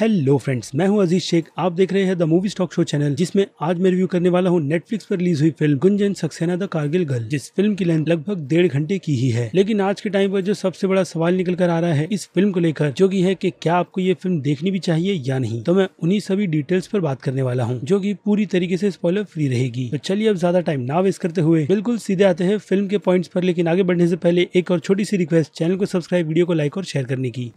hello friends मैं हूं अजीज शेख आप देख रहे हैं the movie stock show channel जिसमें आज मैं रिव्यू करने वाला हूं नेटफ्लिक्स पर रिलीज हुई फिल्म गुंजन सक्सेना द कारगिल गर्ल जिस फिल्म की लेंथ लगभग डेढ़ घंटे की ही है लेकिन आज के टाइम पर जो सबसे बड़ा सवाल निकल कर आ रहा है इस फिल्म को लेकर जो की है की क्या आपको ये फिल्म देखनी भी चाहिए या नहीं तो मैं उन्हीं सभी डिटेल्स पर बात करने वाला हूँ जो की पूरी तरीके ऐसी स्पॉलर फ्री रहेगी तो चलिए अब ज्यादा टाइम ना वेस्ट करते हुए बिल्कुल सीधे आते हैं फिल्म के पॉइंट आरोप लेकिन आगे बढ़ने ऐसी पहले एक और छोटी सी रिक्वेस्ट चैनल को सब्सक्राइब वीडियो को लाइक और शेयर करने की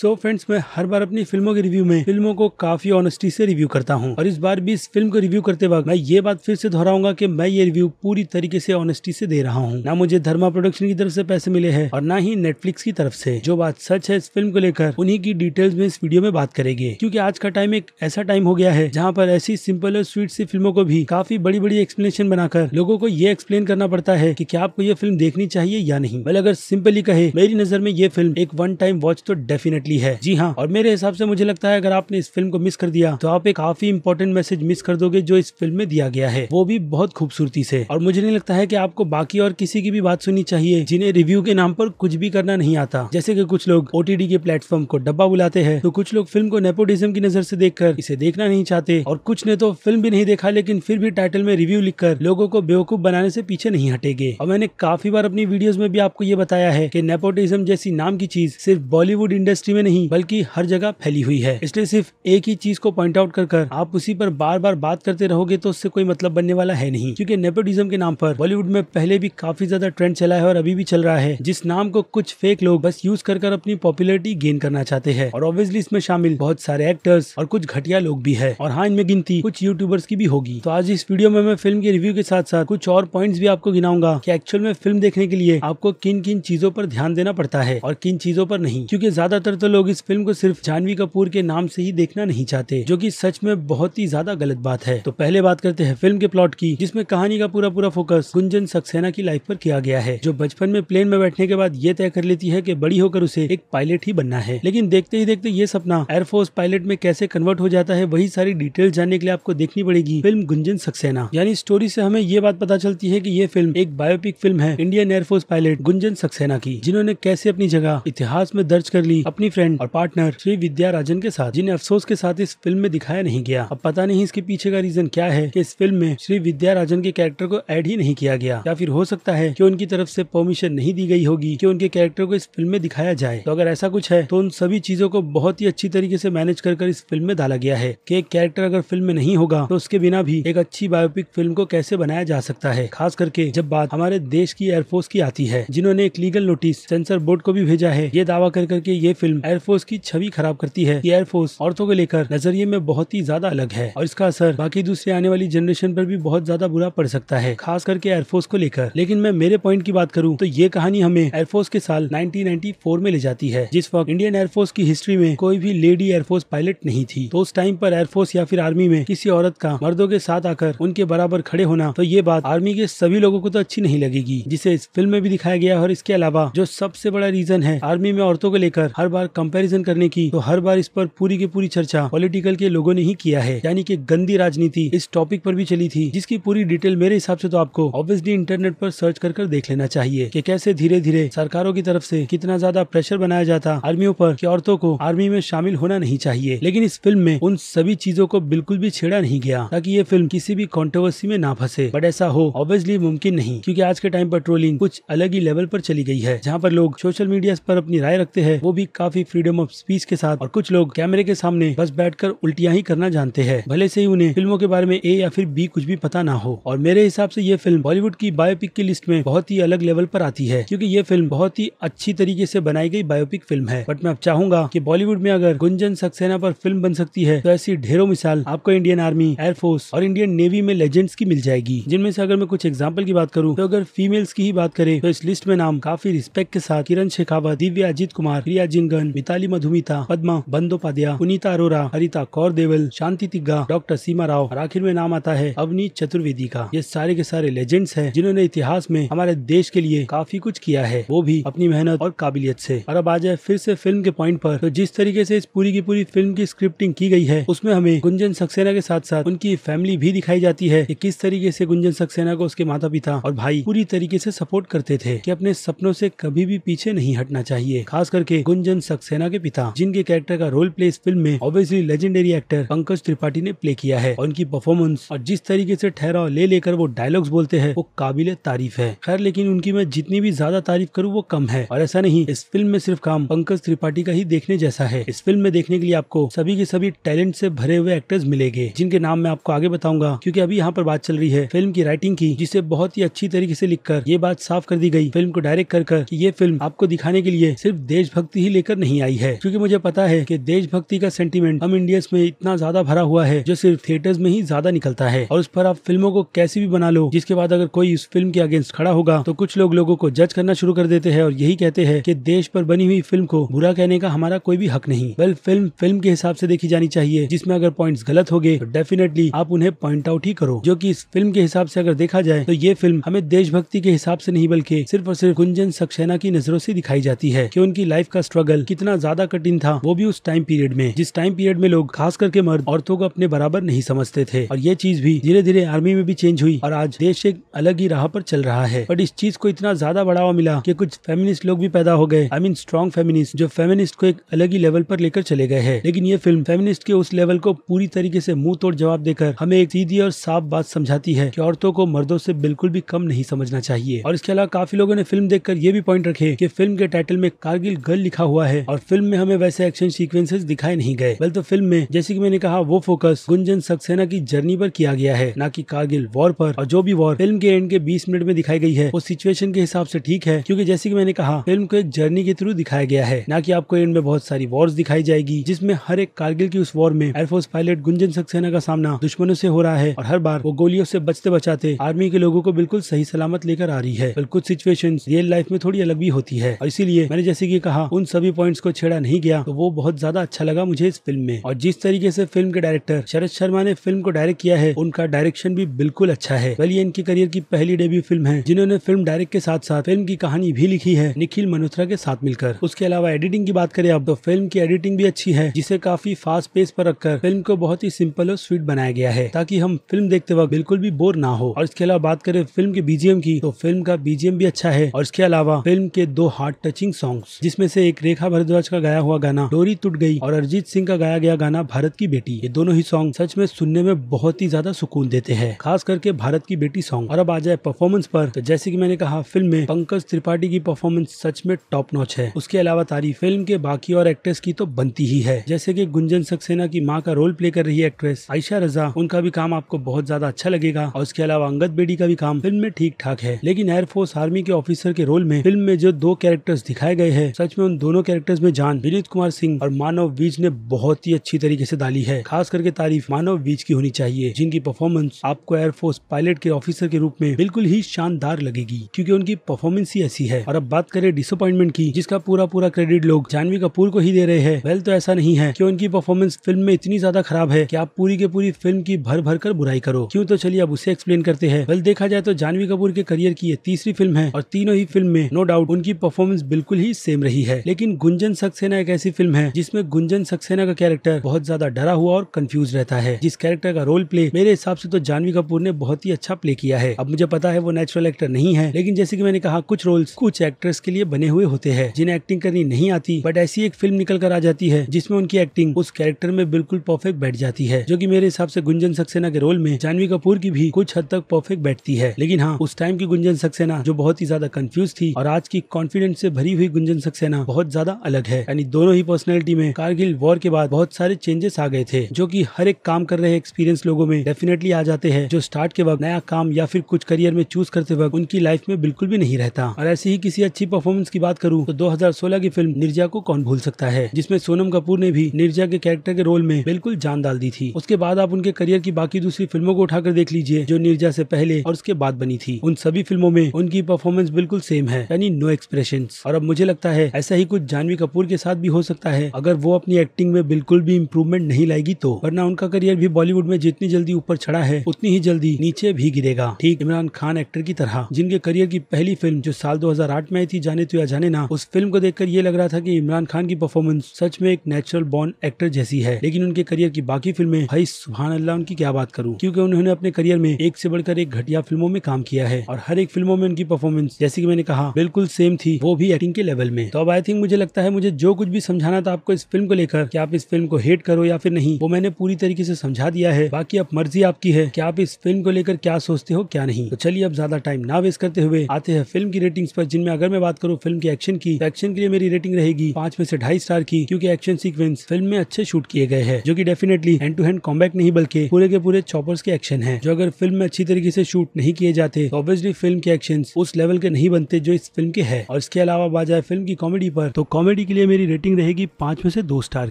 सो so फ्रेंड्स मैं हर बार अपनी फिल्मों के रिव्यू में फिल्मों को काफी ऑनेस्टी से रिव्यू करता हूं और इस बार भी इस फिल्म को रिव्यू करते वक्त मैं ये बात फिर से दोहराऊंगा कि मैं ये रिव्यू पूरी तरीके से ऑनेस्टी से दे रहा हूं ना मुझे धर्मा प्रोडक्शन की तरफ से पैसे मिले हैं और ना ही नेटफ्लिक्स की तरफ से जो बात सच है इस फिल्म को लेकर उन्हीं की डिटेल्स में इस वीडियो में बात करेगी क्यूँकी आज का टाइम एक ऐसा टाइम हो गया है जहाँ पर ऐसी सिंपल और स्वीट सी फिल्मों को भी काफी बड़ी बड़ी एक्सप्लेनेशन बनाकर लोगों को ये एक्सप्लेन करना पड़ता है की क्या आपको ये फिल्म देखनी चाहिए या नहीं बल अगर सिंपली कहे मेरी नजर में ये फिल्म एक वन टाइम वॉच तो डेफिनेट डेफिनेटली है जी हाँ और मेरे हिसाब से मुझे लगता है अगर आपने इस फिल्म को मिस कर दिया तो आप एक काफी इंपॉर्टेंट मैसेज मिस कर दोगे जो इस फिल्म में दिया गया है वो भी बहुत खूबसूरती से और मुझे नहीं लगता है की आपको बाकी और किसी की भी बात सुननी चाहिए जिन्हें रिव्यू के नाम पर कुछ भी करना नहीं आता जैसे की कुछ लोग ओटीडी के प्लेटफॉर्म को डब्बा बुलाते हैं तो कुछ लोग फिल्म को नेपोटिज्म की नजर से देखकर इसे देखना नहीं चाहते और कुछ ने तो फिल्म भी नहीं देखा लेकिन फिर भी टाइटल में रिव्यू लिखकर लोगों को बेवकूफ बनाने से पीछे नहीं हटेगे और मैंने काफी बार अपनी वीडियोस में भी आपको ये बताया है कि नेपोटिज्म जैसी नाम की चीज सिर्फ बॉलीवुड इंडस्ट्री उसी में नहीं बल्कि हर जगह फैली हुई है इसलिए सिर्फ एक ही चीज को पॉइंट आउट कर कर आप उसी पर बार बार बात करते रहोगे तो उससे कोई मतलब बनने वाला है नहीं क्योंकि नेपोटिज्म के नाम पर बॉलीवुड में पहले भी काफी ज्यादा ट्रेंड चला है और अभी भी चल रहा है जिस नाम को कुछ फेक लोग बस यूज कर कर अपनी पॉपुलरिटी गेन करना चाहते हैं और ऑब्वियसली इसमें शामिल बहुत सारे एक्टर्स और कुछ घटिया लोग भी है और हाँ इनमें गिनती कुछ यूट्यूबर्स की भी होगी तो आज इस वीडियो में मैं फिल्म के रिव्यू के साथ साथ कुछ और पॉइंट्स भी आपको गिनाऊंगा कि एक्चुअल में फिल्म देखने के लिए आपको किन किन चीजों पर ध्यान देना पड़ता है और किन चीजों पर नहीं क्योंकि ज्यादातर तो तो लोग इस फिल्म को सिर्फ जानवी कपूर के नाम से ही देखना नहीं चाहते जो की सच में बहुत ही ज्यादा गलत बात है तो पहले बात करते हैं फिल्म के प्लॉट की जिसमे कहानी का पूरा पूरा फोकस गुंजन सक्सेना की लाइफ पर किया गया है जो बचपन में प्लेन में बैठने के बाद ये तय कर लेती है की बड़ी होकर उसे एक पायलट ही बनना है लेकिन देखते ही देखते ये सपना एयरफोर्स पायलट में कैसे कन्वर्ट हो जाता है वही सारी डिटेल जानने के लिए आपको देखनी पड़ेगी फिल्म गुंजन सक्सेना यानी स्टोरी ऐसी हमें ये बात पता चलती है की ये फिल्म एक बायोपिक फिल्म है Indian air force pilot Gunjan Saxena की जिन्होंने कैसे अपनी जगह इतिहास में दर्ज कर ली अपनी फ्रेंड और पार्टनर श्री विद्या राजन के साथ जिन्हें अफसोस के साथ इस फिल्म में दिखाया नहीं गया अब पता नहीं इसके पीछे का रीजन क्या है कि इस फिल्म में श्री विद्या राजन के कैरेक्टर को एड ही नहीं किया गया या फिर हो सकता है कि उनकी तरफ से परमिशन नहीं दी गई होगी कि उनके कैरेक्टर को इस फिल्म में दिखाया जाए तो अगर ऐसा कुछ है तो उन सभी चीजों को बहुत ही अच्छी तरीके से मैनेज कर इस फिल्म में डाला गया है की एक कैरेक्टर अगर फिल्म में नहीं होगा तो उसके बिना भी एक अच्छी बायोपिक फिल्म को कैसे बनाया जा सकता है खास करके जब बात हमारे देश की एयरफोर्स की आती है जिन्होंने एक लीगल नोटिस सेंसर बोर्ड को भी भेजा है ये दावा कर करके ये फिल्म एयरफोर्स की छवि खराब करती है की एयरफोर्स औरतों को लेकर नजरिए में बहुत ही ज्यादा अलग है और इसका असर बाकी दूसरे आने वाली जनरेशन पर भी बहुत ज्यादा बुरा पड़ सकता है खास करके एयरफोर्स को लेकर लेकिन मैं मेरे पॉइंट की बात करूँ तो ये कहानी हमें एयरफोर्स के साल नाइनटीन में ले जाती है जिस वक्त इंडियन एयरफोर्स की हिस्ट्री में कोई भी लेडी एयरफोर्स पायलट नहीं थी तो उस टाइम पर एयरफोर्स या फिर आर्मी में किसी औरत का मर्दों के साथ आकर उनके बराबर खड़े होना तो ये बात आर्मी के सभी लोगों को तो अच्छी नहीं लगेगी जिसे इस फिल्म में भी दिखाया गया और इसके अलावा जो सबसे बड़ा रीजन है आर्मी में औरतों को लेकर हर बार कंपैरिजन करने की तो हर बार इस पर पूरी की पूरी चर्चा पॉलिटिकल के लोगों ने ही किया है यानी कि गंदी राजनीति इस टॉपिक पर भी चली थी जिसकी पूरी डिटेल मेरे हिसाब से तो आपको ऑब्वियसली इंटरनेट पर सर्च कर कर देख लेना चाहिए कि कैसे धीरे धीरे सरकारों की तरफ से कितना ज्यादा प्रेशर बनाया जाता आर्मियों पर कि औरतों को आर्मी में शामिल होना नहीं चाहिए लेकिन इस फिल्म में उन सभी चीजों को बिल्कुल भी छेड़ा नहीं गया ताकि ये फिल्म किसी भी कॉन्ट्रोवर्सी में ना फंसे बट ऐसा हो ऑब्वियसली मुमकिन नहीं क्यूँकी आज के टाइम पर ट्रोलिंग कुछ अलग ही लेवल पर चली गई है जहाँ पर लोग सोशल मीडिया पर अपनी राय रखते हैं वो भी काफी अपनी फ्रीडम ऑफ स्पीच के साथ और कुछ लोग कैमरे के सामने बस बैठकर उल्टियां ही करना जानते हैं भले से ही उन्हें फिल्मों के बारे में ए या फिर बी कुछ भी पता ना हो और मेरे हिसाब से ये फिल्म बॉलीवुड की बायोपिक की लिस्ट में बहुत ही अलग लेवल पर आती है क्योंकि ये फिल्म बहुत ही अच्छी तरीके से बनाई गई बायोपिक फिल्म है बट मैं अब चाहूंगा कि बॉलीवुड में अगर गुंजन सक्सेना पर फिल्म बन सकती है तो ऐसी ढेरों मिसाल आपको इंडियन आर्मी एयरफोर्स और इंडियन नेवी में लेजेंड्स की मिल जाएगी जिनमें से अगर मैं कुछ एग्जाम्पल की बात करूँ तो अगर फीमेल्स की ही बात करें तो इस लिस्ट में नाम काफी रिस्पेक्ट के साथ किरण शेखावत दिव्या अजीत कुमार रिया जिंगन मिताली मधुमिता पद्मा बंदोपाध्याय पुनीता अरोरा हरिता कौर देवल शांति तिग्गा डॉक्टर सीमा राव और आखिर में नाम आता है अवनीत चतुर्वेदी का ये सारे के सारे लेजेंड्स हैं जिन्होंने इतिहास में हमारे देश के लिए काफी कुछ किया है वो भी अपनी मेहनत और काबिलियत से और अब आ जाए फिर से फिल्म के पॉइंट पर तो जिस तरीके से इस पूरी की पूरी फिल्म की स्क्रिप्टिंग की गई है उसमें हमें गुंजन सक्सेना के साथ साथ उनकी फैमिली भी दिखाई जाती है कि किस तरीके से गुंजन सक्सेना को उसके माता पिता और भाई पूरी तरीके से सपोर्ट करते थे कि अपने सपनों से कभी भी पीछे नहीं हटना चाहिए खास करके गुंजन सक्सेना के पिता जिनके कैरेक्टर का रोल प्ले इस फिल्म में obviously legendary actor Pankaj Tripathi ने प्ले किया है और उनकी परफॉर्मेंस और जिस तरीके से ठहराव ले लेकर वो डायलॉग्स बोलते हैं वो काबिल तारीफ है खैर लेकिन उनकी मैं जितनी भी ज्यादा तारीफ करूँ वो कम है और ऐसा नहीं इस फिल्म में सिर्फ काम पंकज त्रिपाठी का ही देखने जैसा है इस फिल्म में देखने के लिए आपको सभी के सभी टैलेंट से भरे हुए एक्टर्स मिलेंगे जिनके नाम मैं आपको आगे बताऊंगा क्योंकि अभी यहाँ पर बात चल रही है फिल्म की राइटिंग की जिसे बहुत ही अच्छी तरीके से लिखकर ये बात साफ कर दी गई फिल्म को डायरेक्ट कर कर ये फिल्म आपको दिखाने के लिए सिर्फ देशभक्ति ही लेकर नहीं आई है क्योंकि मुझे पता है कि देशभक्ति का सेंटीमेंट हम इंडियंस में इतना ज्यादा भरा हुआ है जो सिर्फ थिएटर्स में ही ज्यादा निकलता है और उस पर आप फिल्मों को कैसे भी बना लो जिसके बाद अगर कोई उस फिल्म के अगेंस्ट खड़ा होगा तो कुछ लोग लोगों को जज करना शुरू कर देते हैं और यही कहते हैं कि देश पर बनी हुई फिल्म को बुरा कहने का हमारा कोई भी हक नहीं बल फिल्म फिल्म के हिसाब से देखी जानी चाहिए जिसमें अगर पॉइंट गलत हो गए तो डेफिनेटली आप उन्हें पॉइंट आउट ही करो जो की इस फिल्म के हिसाब से अगर देखा जाए तो ये फिल्म हमें देशभक्ति के हिसाब से नहीं बल्कि सिर्फ और सिर्फ गुंजन सक्सेना की नजरों से दिखाई जाती है कि उनकी लाइफ का स्ट्रगल कितना ज्यादा कठिन था वो भी उस टाइम पीरियड में जिस टाइम पीरियड में लोग खास करके मर्द औरतों को अपने बराबर नहीं समझते थे और ये चीज भी धीरे धीरे आर्मी में भी चेंज हुई और आज देश एक अलग ही राह पर चल रहा है बट इस चीज को इतना ज्यादा बढ़ावा मिला की कुछ फेमिनिस्ट लोग भी पैदा हो गए आई मीन स्ट्रॉन्ग फेमिनिस्ट जो फेमिनिस्ट को एक अलग ही लेवल पर लेकर चले गए है लेकिन ये फिल्म फेमिनिस्ट के उस लेवल को पूरी तरीके से मुंह तोड़ जवाब देकर हमें एक सीधी और साफ बात समझाती है कि औरतों को मर्दों से बिल्कुल भी कम नहीं समझना चाहिए और इसके अलावा काफी लोगों ने फिल्म देखकर ये भी पॉइंट रखे कि फिल्म के टाइटल में कारगिल गर्ल लिखा हुआ है और फिल्म में हमें वैसे एक्शन सीक्वेंसेस दिखाए नहीं गए बल्कि तो फिल्म में जैसे की मैंने कहा वो फोकस गुंजन सक्सेना की जर्नी पर किया गया है न की कारगिल वॉर पर और जो भी वॉर फिल्म के एंड के बीस मिनट में दिखाई गई है वो सिचुएशन के हिसाब से ठीक है क्यूँकी जैसे की मैंने कहा फिल्म को एक जर्नी के थ्रू दिखाया गया है न की आपको एंड में बहुत सारी वॉर्स दिखाई जाएगी जिसमें हर एक कारगिल की उस वॉर में एयरफोर्स पायलट गुंजन सक्सेना का सामना दुश्मनों से हो रहा है और हर बार वो गोलियों से बचते बचाते आर्मी के लोगों को बिल्कुल सही सलामत लेकर आ रही है कुछ सिचुएशन रियल लाइफ में थोड़ी अलग भी होती है और इसीलिए मैंने जैसे की कहा उन सभी पॉइंट पॉइंट्स को छेड़ा नहीं गया तो वो बहुत ज्यादा अच्छा लगा मुझे इस फिल्म में और जिस तरीके से फिल्म के डायरेक्टर शरद शर्मा ने फिल्म को डायरेक्ट किया है उनका डायरेक्शन भी बिल्कुल अच्छा है वेल इनके करियर की पहली डेब्यू फिल्म है जिन्होंने फिल्म डायरेक्ट के साथ साथ फिल्म की कहानी भी लिखी है निखिल मनोत्रा के साथ मिलकर उसके अलावा एडिटिंग की बात करें अब तो फिल्म की एडिटिंग भी अच्छी है जिसे काफी फास्ट पेस पर रखकर फिल्म को बहुत ही सिंपल और स्वीट बनाया गया है ताकि हम फिल्म देखते वक्त बिल्कुल भी बोर ना हो और इसके अलावा बात करें फिल्म के बीजीएम की तो फिल्म का बीजीएम भी अच्छा है और इसके अलावा फिल्म के दो हार्ट टचिंग सॉन्ग जिसमे से एक रेखा भारद्वाज का गाया हुआ गाना डोरी टूट गई और अरिजीत सिंह का गाया गया गाना भारत की बेटी ये दोनों ही सॉन्ग सच में सुनने में बहुत ही ज्यादा सुकून देते हैं खास करके भारत की बेटी सॉन्ग और अब आ जाए परफॉर्मेंस पर तो जैसे कि मैंने कहा फिल्म में पंकज त्रिपाठी की परफॉर्मेंस सच में टॉप नॉच है उसके अलावा तारीफ फिल्म के बाकी और एक्ट्रेस की तो बनती ही है जैसे की गुंजन सक्सेना की माँ का रोल प्ले कर रही एक्ट्रेस आयशा रजा उनका भी काम आपको बहुत ज्यादा अच्छा लगेगा और उसके अलावा अंगद बेटी का भी काम फिल्म में ठीक ठाक है लेकिन एयरफोर्स आर्मी के ऑफिसर के रोल में फिल्म में जो दो कैरेक्टर्स दिखाए गए हैं सच में उन दोनों कैरेक्टर एक्टर्स में जान विनीत कुमार सिंह और मानव बीज ने बहुत ही अच्छी तरीके से डाली है खास करके तारीफ मानव बीज की होनी चाहिए जिनकी परफॉर्मेंस आपको एयरफोर्स पायलट के ऑफिसर के रूप में बिल्कुल ही शानदार लगेगी क्यूँकी उनकी परफॉर्मेंस ही ऐसी है और अब बात करें डिसअपॉइंटमेंट की जिसका पूरा पूरा क्रेडिट लोग जानवी कपूर को ही दे रहे हैं वेल तो ऐसा नहीं है की उनकी परफॉर्मेंस फिल्म में इतनी ज्यादा खराब है की आप पूरी के पूरी फिल्म की भर भर कर बुराई करो क्यूँ तो चलिए अब उसे एक्सप्लेन करते हैं वेल देखा जाए तो जानवी कपूर के करियर की ये तीसरी फिल्म है और तीनों ही फिल्म में नो डाउट उनकी परफॉर्मेंस बिल्कुल ही सेम रही है लेकिन गुंजा गुंजन सक्सेना एक ऐसी फिल्म है जिसमें गुंजन सक्सेना का कैरेक्टर बहुत ज्यादा डरा हुआ और कंफ्यूज रहता है जिस कैरेक्टर का रोल प्ले मेरे हिसाब से तो जानवी कपूर ने बहुत ही अच्छा प्ले किया है अब मुझे पता है वो नेचुरल एक्टर नहीं है लेकिन जैसे की मैंने कहा कुछ रोल्स कुछ एक्ट्रेस के लिए बने हुए होते हैं जिन्हें एक्टिंग करनी नहीं आती बट ऐसी एक फिल्म निकल कर आ जाती है जिसमें उनकी एक्टिंग उस कैरेक्टर में बिल्कुल परफेक्ट बैठ जाती है जो की मेरे हिसाब से गुंजन सक्सेना के रोल में जानवी कपूर की भी कुछ हद तक परफेक्ट बैठती है लेकिन हाँ उस टाइम की गुंजन सक्सेना जो बहुत ही ज्यादा कंफ्यूज थी और आज की कॉन्फिडेंस से भरी हुई गुंजन सक्सेना बहुत ज्यादा अलग है यानी दोनों ही पर्सनैलिटी में कारगिल वॉर के बाद बहुत सारे चेंजेस आ गए थे जो की हर एक काम कर रहे एक्सपीरियंस लोगों में डेफिनेटली आ जाते हैं जो स्टार्ट के वक्त नया काम या फिर कुछ करियर में चूज करते वक्त उनकी लाइफ में बिल्कुल भी नहीं रहता और ऐसी ही किसी अच्छी परफॉर्मेंस की बात करूँ तो दो की फिल्म निर्जा को कौन भूल सकता है जिसमें सोनम कपूर ने भी निर्जा के कैरेक्टर के रोल में बिल्कुल जान डाल दी थी उसके बाद आप उनके करियर की बाकी दूसरी फिल्मों को उठाकर देख लीजिए जो निर्जा से पहले और उसके बाद बनी थी उन सभी फिल्मों में उनकी परफॉर्मेंस बिल्कुल सेम है यानी नो एक्सप्रेशन और अब मुझे लगता है ऐसा ही कुछ जानवी शम्मी कपूर के साथ भी हो सकता है अगर वो अपनी एक्टिंग में बिल्कुल भी इम्प्रूवमेंट नहीं लाएगी तो वरना उनका करियर भी बॉलीवुड में जितनी जल्दी ऊपर चढ़ा है उतनी ही जल्दी नीचे भी गिरेगा ठीक इमरान खान एक्टर की तरह जिनके करियर की पहली फिल्म जो साल दो में आई थी जाने तो या जाने ना उस फिल्म को देखकर ये लग रहा था की इमरान खान की परफॉर्मेंस सच में एक नेचुरल बॉर्न एक्टर जैसी है लेकिन उनके करियर की बाकी फिल्में भाई सुबह अल्लाह उनकी क्या बात करूँ क्यूँकी उन्होंने अपने करियर में एक से बढ़कर एक घटिया फिल्मों में काम किया है और हर एक फिल्मों में उनकी परफॉर्मेंस जैसे की मैंने कहा बिल्कुल सेम थी वो भी एक्टिंग के लेवल में तो अब आई थिंक मुझे लगता लगता है मुझे जो कुछ भी समझाना था आपको इस फिल्म को लेकर कि आप इस फिल्म को हेट करो या फिर नहीं वो मैंने पूरी तरीके से समझा दिया है बाकी अब मर्जी आपकी है कि आप इस फिल्म को लेकर क्या सोचते हो क्या नहीं तो चलिए अब ज्यादा टाइम ना वेस्ट करते हुए आते हैं फिल्म की रेटिंग पर जिनमें अगर मैं बात करूँ फिल्म की एक्शन की तो एक्शन के लिए मेरी रेटिंग रहेगी पांच में से ढाई स्टार की क्योंकि एक्शन सीक्वेंस फिल्म में अच्छे शूट किए गए हैं जो की definitely hand to hand combat नहीं बल्कि पूरे के पूरे चॉपर्स के एक्शन है जो अगर फिल्म में अच्छी तरीके से शूट नहीं किए जाते तो ऑब्वियसली फिल्म के एक्शन उस लेवल के नहीं बनते जो इस फिल्म के है और इसके अलावा बात जाए फिल्म की कॉमेडी पर तो कॉमेडी कॉमेडी के लिए मेरी रेटिंग रहेगी पांच में से दो स्टार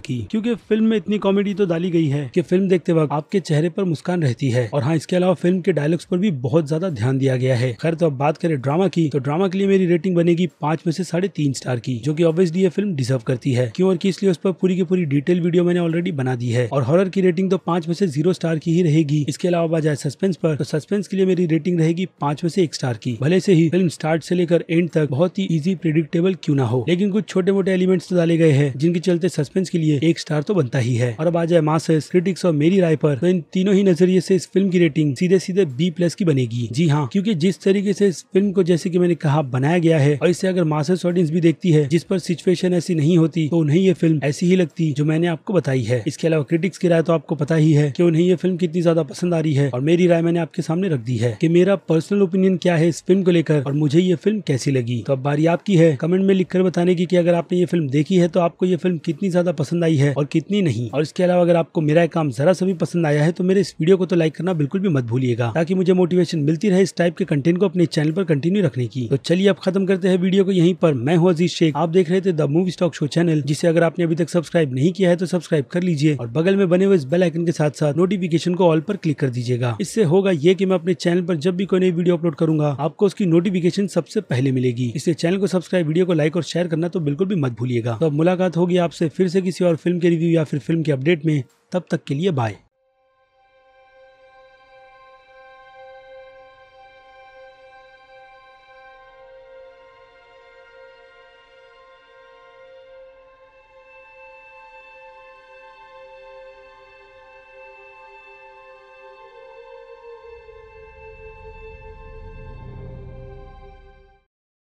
की क्योंकि फिल्म में इतनी कॉमेडी तो डाली गई है कि फिल्म देखते वक्त आपके चेहरे पर मुस्कान रहती है और हाँ इसके अलावा फिल्म के डायलॉग्स पर भी बहुत ज्यादा ध्यान दिया गया है खैर तो अब बात करें ड्रामा की तो ड्रामा के लिए मेरी रेटिंग बनेगी पांच में से साढ़े तीन स्टार की जो की ऑब्वियसली ये फिल्म डिजर्व करती है क्यों और की इसलिए उस पर पूरी की पूरी डिटेल वीडियो मैंने ऑलरेडी बना दी है और हॉरर की रेटिंग तो पांच में से जीरो स्टार की ही रहेगी इसके अलावा आ जाए सस्पेंस पर तो सस्पेंस के लिए मेरी रेटिंग रहेगी पांच में से एक स्टार की भले से ही फिल्म स्टार्ट से लेकर एंड तक बहुत ही इजी प्रिडिक्टेबल क्यों ना हो लेकिन कुछ छोटे मोटे छोटे एलिमेंट्स तो डाले गए हैं जिनके चलते सस्पेंस के लिए एक स्टार तो बनता ही है और अब आ जाए मासस क्रिटिक्स और मेरी राय पर तो इन तीनों ही नजरिए से इस फिल्म की रेटिंग सीधे सीधे बी प्लस की बनेगी जी हाँ क्योंकि जिस तरीके से इस फिल्म को जैसे कि मैंने कहा बनाया गया है और इसे अगर मासस ऑडियंस भी देखती है जिस पर सिचुएशन ऐसी नहीं होती तो उन्हें ये फिल्म ऐसी ही लगती जो मैंने आपको बताई है इसके अलावा क्रिटिक्स की राय तो आपको पता ही है की उन्हें ये फिल्म कितनी ज्यादा पसंद आ रही है और मेरी राय मैंने आपके सामने रख दी है की मेरा पर्सनल ओपिनियन क्या है इस फिल्म को लेकर और मुझे ये फिल्म कैसी लगी तो अब बारी आपकी है कमेंट में लिखकर बताने की कि अगर आपने ये फिल्म देखी है तो आपको ये फिल्म कितनी ज्यादा पसंद आई है और कितनी नहीं और इसके अलावा अगर आपको मेरा काम जरा सा भी पसंद आया है तो मेरे इस वीडियो को तो लाइक करना बिल्कुल भी मत भूलिएगा ताकि मुझे मोटिवेशन मिलती रहे इस टाइप के कंटेंट को अपने चैनल पर कंटिन्यू रखने की तो चलिए अब खत्म करते हैं वीडियो को यहीं पर मैं हूँ अजीज शेख आप देख रहे थे the movie stock show channel जिसे अगर आपने अभी तक सब्सक्राइब नहीं किया है तो सब्सक्राइब कर लीजिए और बगल में बने हुए इस बेल आइकन के साथ साथ नोटिफिकेशन को ऑल पर क्लिक कर दीजिएगा इससे होगा ये की मैं अपने चैनल पर जब भी कोई नई वीडियो अपलोड करूंगा आपको उसकी नोटिफिकेशन सबसे पहले मिलेगी इससे चैनल को सब्सक्राइब वीडियो को लाइक और शेयर करना तो बिल्कुल भी मत मत भूलिएगा तो मुलाकात होगी आपसे फिर से किसी और फिल्म के रिव्यू या फिर फिल्म के अपडेट में तब तक के लिए बाय